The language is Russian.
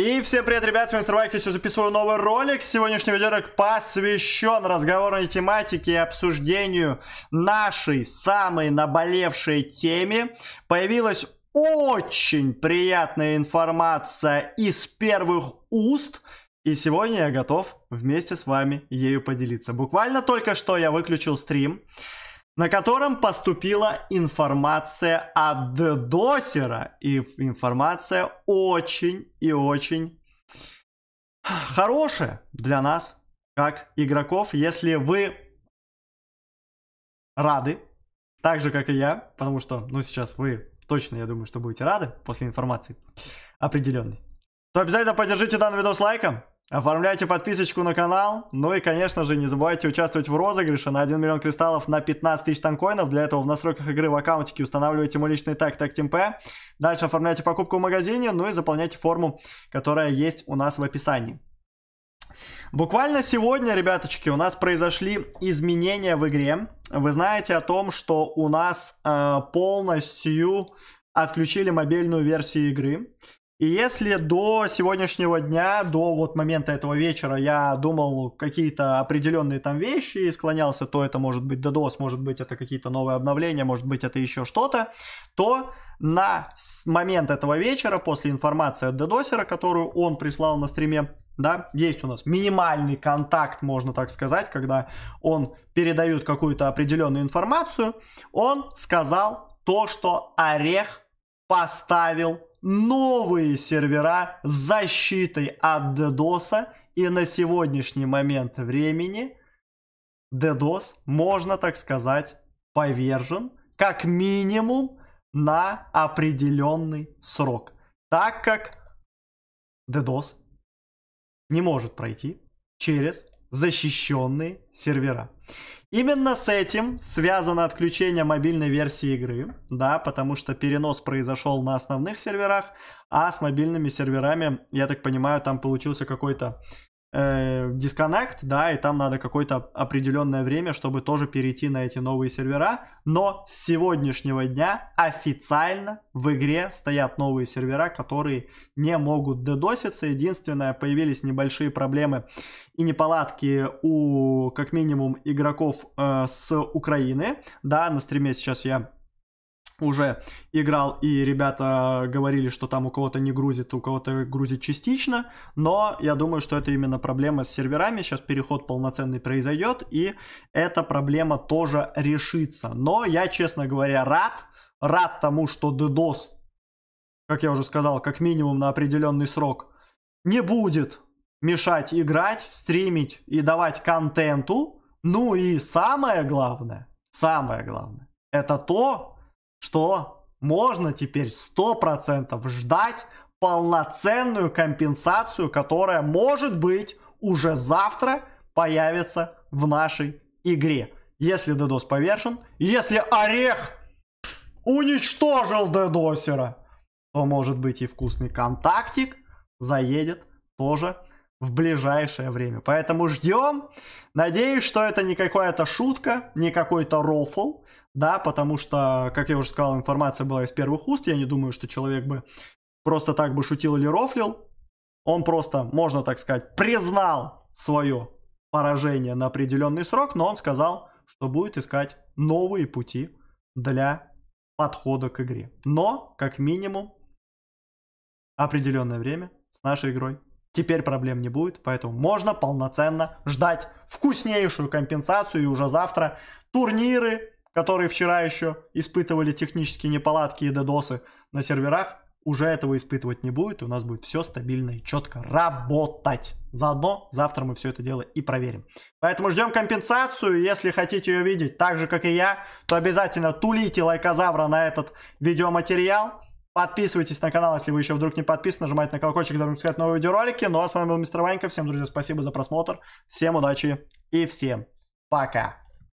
И всем привет, ребят, с вами Мистер Вайк, я записываю новый ролик. Сегодняшний видеоролик посвящен разговорной тематике и обсуждению нашей самой наболевшей теме. Появилась очень приятная информация из первых уст, и сегодня я готов вместе с вами ею поделиться. Буквально только что я выключил стрим, на котором поступила информация от досера. И информация очень и очень хорошая для нас, как игроков. Если вы рады, так же, как и я, потому что, ну, сейчас вы точно, я думаю, что будете рады после информации определенной, то обязательно поддержите данный видос лайком. Оформляйте подписочку на канал. Ну и, конечно же, не забывайте участвовать в розыгрыше на 1 миллион кристаллов на 15 тысяч танкоинов. Для этого в настройках игры в аккаунтике устанавливайте мой личный тег TagTimP. Дальше оформляйте покупку в магазине, ну и заполняйте форму, которая есть у нас в описании. Буквально сегодня, ребяточки, у нас произошли изменения в игре. Вы знаете о том, что у нас э, полностью отключили мобильную версию игры. И если до сегодняшнего дня, до вот момента этого вечера я думал какие-то определенные там вещи и склонялся, то это может быть DDoS, может быть это какие-то новые обновления, может быть это еще что-то, то на момент этого вечера, после информации от DDoSера, которую он прислал на стриме, да, есть у нас минимальный контакт, можно так сказать, когда он передает какую-то определенную информацию, он сказал то, что Орех поставил новые сервера с защитой от DDoS. И на сегодняшний момент времени DDoS, можно так сказать, повержен как минимум на определенный срок. Так как DDoS не может пройти через защищенные сервера. Именно с этим связано отключение мобильной версии игры, да, потому что перенос произошел на основных серверах, а с мобильными серверами, я так понимаю, там получился какой-то э, дисконнект, да, и там надо какое-то определенное время, чтобы тоже перейти на эти новые сервера. Но с сегодняшнего дня официально в игре стоят новые сервера, которые не могут дедоситься. Единственное, появились небольшие проблемы и неполадки у, как минимум, игроков э, с Украины. Да, на стриме сейчас я уже играл, и ребята говорили, что там у кого-то не грузит, у кого-то грузит частично, но я думаю, что это именно проблема с серверами, сейчас переход полноценный произойдет, и эта проблема тоже решится. Но я, честно говоря, рад, рад тому, что DDoS, как я уже сказал, как минимум на определенный срок, не будет мешать играть, стримить и давать контенту. Ну и самое главное, самое главное, это то, что можно теперь 100% ждать полноценную компенсацию, которая может быть уже завтра появится в нашей игре. Если Дедос повершен, если Орех уничтожил Дедосера, то может быть и вкусный контактик заедет тоже в ближайшее время. Поэтому ждем. Надеюсь, что это не какая-то шутка, не какой-то рофл, да, потому что, как я уже сказал, информация была из первых уст. Я не думаю, что человек бы просто так бы шутил или рофлил. Он просто, можно так сказать, признал свое поражение на определенный срок, но он сказал, что будет искать новые пути для подхода к игре. Но, как минимум, определенное время с нашей игрой теперь проблем не будет, поэтому можно полноценно ждать вкуснейшую компенсацию и уже завтра турниры, которые вчера еще испытывали технические неполадки и дедосы на серверах, уже этого испытывать не будет, и у нас будет все стабильно и четко работать. Заодно завтра мы все это дело и проверим. Поэтому ждем компенсацию, если хотите ее видеть так же, как и я, то обязательно тулите лайкозавра на этот видеоматериал, Подписывайтесь на канал, если вы еще вдруг не подписаны. Нажимайте на колокольчик, чтобы не новые видеоролики. Ну а с вами был Мистер Ванька. Всем, друзья, спасибо за просмотр. Всем удачи и всем пока.